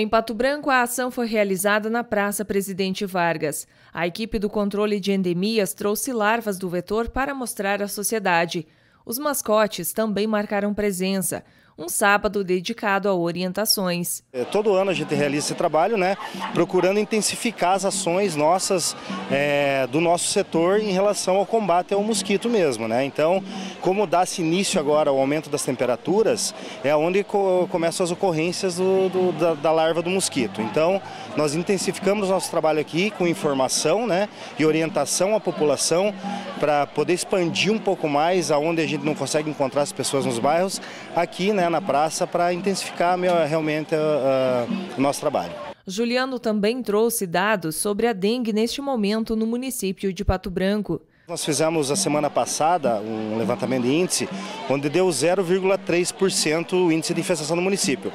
Em Pato Branco, a ação foi realizada na Praça Presidente Vargas. A equipe do controle de endemias trouxe larvas do vetor para mostrar à sociedade. Os mascotes também marcaram presença um sábado dedicado a orientações. É, todo ano a gente realiza esse trabalho, né, procurando intensificar as ações nossas é, do nosso setor em relação ao combate ao mosquito mesmo, né. Então, como dá-se início agora ao aumento das temperaturas, é onde co começam as ocorrências do, do, da, da larva do mosquito. Então, nós intensificamos nosso trabalho aqui com informação, né, e orientação à população para poder expandir um pouco mais aonde a gente não consegue encontrar as pessoas nos bairros. Aqui, né, na praça para intensificar realmente ah, ah, o nosso trabalho. Juliano também trouxe dados sobre a dengue neste momento no município de Pato Branco. Nós fizemos a semana passada um levantamento de índice, onde deu 0,3% o índice de infestação no município.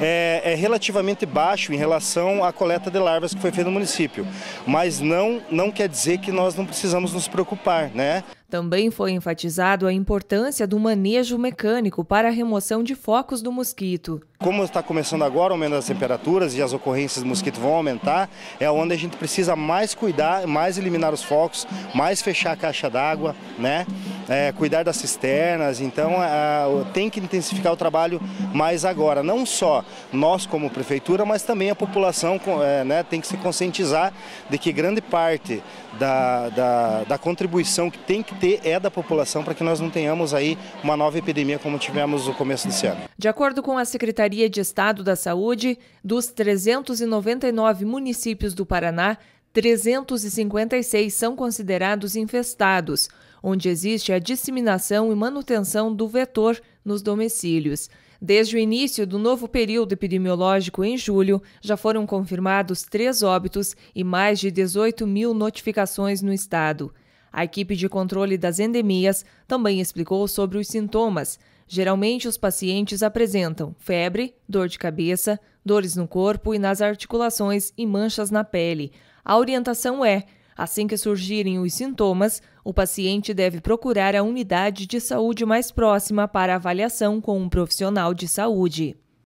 É, é, relativamente baixo em relação à coleta de larvas que foi feita no município, mas não, não quer dizer que nós não precisamos nos preocupar, né? Também foi enfatizado a importância do manejo mecânico para a remoção de focos do mosquito. Como está começando agora o aumento das temperaturas e as ocorrências do mosquito vão aumentar, é onde a gente precisa mais cuidar, mais eliminar os focos, mais fechar a caixa d'água, né? é, cuidar das cisternas. Então é, é, tem que intensificar o trabalho mais agora. Não só nós como prefeitura, mas também a população é, né, tem que se conscientizar de que grande parte da, da, da contribuição que tem que ter é da população para que nós não tenhamos aí uma nova epidemia como tivemos no começo desse ano. De acordo com a Secretaria de Estado da Saúde, dos 399 municípios do Paraná, 356 são considerados infestados, onde existe a disseminação e manutenção do vetor nos domicílios. Desde o início do novo período epidemiológico em julho, já foram confirmados três óbitos e mais de 18 mil notificações no estado. A equipe de controle das endemias também explicou sobre os sintomas. Geralmente, os pacientes apresentam febre, dor de cabeça, dores no corpo e nas articulações e manchas na pele a orientação é: assim que surgirem os sintomas, o paciente deve procurar a unidade de saúde mais próxima para avaliação com um profissional de saúde.